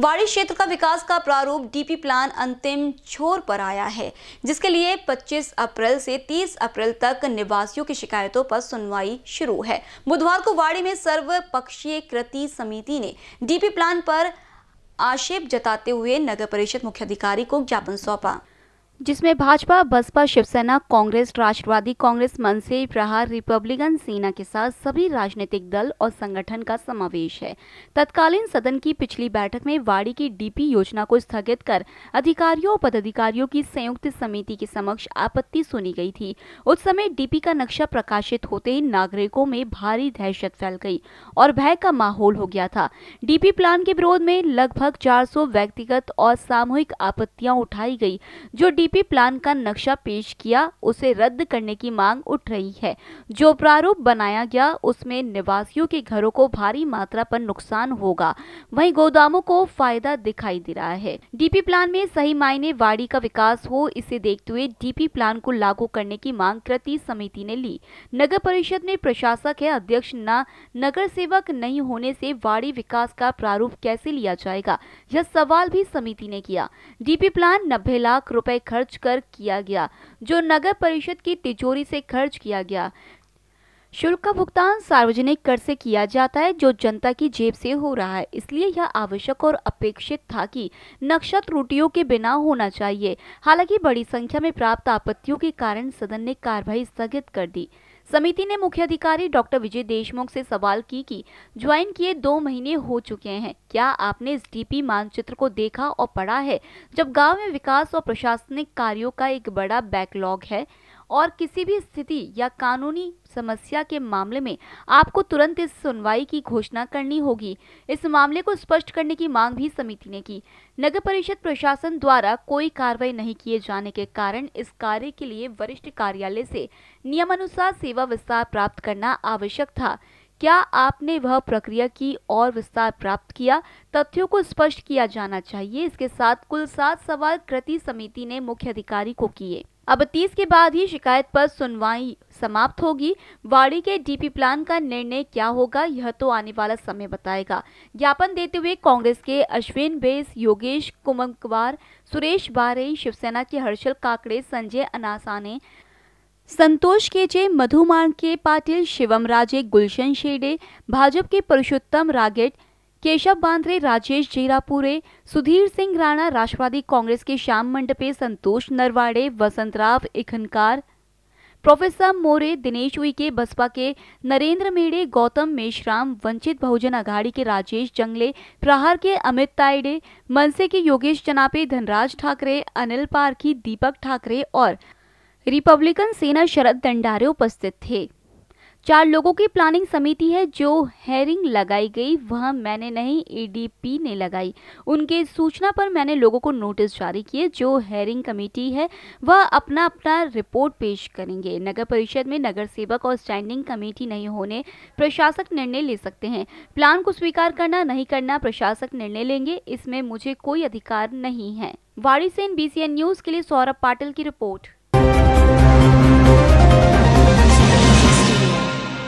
वाड़ी क्षेत्र का विकास का प्रारूप डीपी प्लान अंतिम छोर पर आया है जिसके लिए 25 अप्रैल से 30 अप्रैल तक निवासियों की शिकायतों पर सुनवाई शुरू है बुधवार को वाड़ी में सर्व पक्षीय कृति समिति ने डीपी प्लान पर आक्षेप जताते हुए नगर परिषद मुख्याधिकारी को ज्ञापन सौंपा जिसमें भाजपा बसपा शिवसेना कांग्रेस राष्ट्रवादी कांग्रेस मनसे प्रहार रिपब्लिकन सेना के साथ सभी राजनीतिक दल और संगठन का समावेश है तत्कालीन सदन की पिछली बैठक में वाड़ी की डीपी योजना को स्थगित कर अधिकारियों और पदाधिकारियों की संयुक्त समिति के समक्ष आपत्ति सुनी गई थी उस समय डीपी का नक्शा प्रकाशित होते ही नागरिकों में भारी दहशत फैल गई और भय का माहौल हो गया था डीपी प्लान के विरोध में लगभग चार व्यक्तिगत और सामूहिक आपत्तियां उठाई गई जो पीपीपी प्लान का नक्शा पेश किया उसे रद्द करने की मांग उठ रही है जो प्रारूप बनाया गया उसमें निवासियों के घरों को भारी मात्रा पर नुकसान होगा वहीं गोदामों को फायदा दिखाई दे रहा है डीपी प्लान में सही मायने वाड़ी का विकास हो इसे देखते हुए डीपी प्लान को लागू करने की मांग कृति समिति ने ली नगर परिषद में प्रशासक है अध्यक्ष न नगर सेवक नहीं होने से वाड़ी विकास का प्रारूप कैसे लिया जाएगा यह सवाल भी समिति ने किया डीपी प्लान नब्बे लाख रुपए खर्च खर्च कर किया गया जो नगर परिषद की तिजोरी से खर्च किया गया शुल्क का भुगतान सार्वजनिक कर से किया जाता है जो जनता की जेब से हो रहा है इसलिए यह आवश्यक और अपेक्षित था कि नक्शा त्रुटियों के बिना होना चाहिए हालांकि बड़ी संख्या में प्राप्त आपत्तियों के कारण सदन ने कार्रवाई स्थगित कर दी समिति ने मुख्य अधिकारी डॉक्टर विजय देशमुख से सवाल की कि ज्वाइन किए दो महीने हो चुके हैं क्या आपने इस डीपी मानचित्र को देखा और पढ़ा है जब गांव में विकास और प्रशासनिक कार्यों का एक बड़ा बैकलॉग है और किसी भी स्थिति या कानूनी समस्या के मामले में आपको तुरंत इस सुनवाई की घोषणा करनी होगी इस मामले को स्पष्ट करने की मांग भी समिति ने की नगर परिषद प्रशासन द्वारा कोई कार्रवाई नहीं किए जाने के कारण इस कार्य के लिए वरिष्ठ कार्यालय से नियमानुसार सेवा विस्तार प्राप्त करना आवश्यक था क्या आपने वह प्रक्रिया की और विस्तार प्राप्त किया तथ्यों को स्पष्ट किया जाना चाहिए इसके साथ कुल सात सवाल कृति समिति ने मुख्य अधिकारी को किए अब तीस के बाद ही शिकायत पर सुनवाई समाप्त होगी वाड़ी के डीपी प्लान का निर्णय क्या होगा यह तो आने वाला समय बताएगा ज्ञापन देते हुए कांग्रेस के अश्विन बेस योगेश कुमकवार सुरेश बारे शिवसेना के हर्षल काकड़े संजय अनासाने संतोष केजे मधु के पाटिल शिवम राजे गुलशन शेडे भाजपा के पुरुषोत्तम रागेट केशव बांद्रे राजेश जीरापुरे सुधीर सिंह राणा राष्ट्रवादी कांग्रेस के श्याम मंडपे संतोष नरवाड़े वसंतराव इखनकार प्रोफेसर मोरे दिनेश उइके बसपा के नरेंद्र मेड़े गौतम मेशराम वंचित बहुजन अघाड़ी के राजेश जंगले प्रहार के अमित ताइडे मनसे के योगेश चनापे धनराज ठाकरे अनिल पारखी दीपक ठाकरे और रिपब्लिकन सेना शरद दंडारे उपस्थित थे चार लोगों की प्लानिंग समिति है जो हेरिंग लगाई गई वह मैंने नहीं ईडीपी ने लगाई उनके सूचना पर मैंने लोगों को नोटिस जारी किए जो हेरिंग कमेटी है वह अपना अपना रिपोर्ट पेश करेंगे नगर परिषद में नगर सेवक और स्टैंडिंग कमेटी नहीं होने प्रशासक निर्णय ले सकते हैं प्लान को स्वीकार करना नहीं करना प्रशासक निर्णय लेंगे इसमें मुझे कोई अधिकार नहीं है वाड़ी से बीसीएन न्यूज के लिए सौरभ पाटिल की रिपोर्ट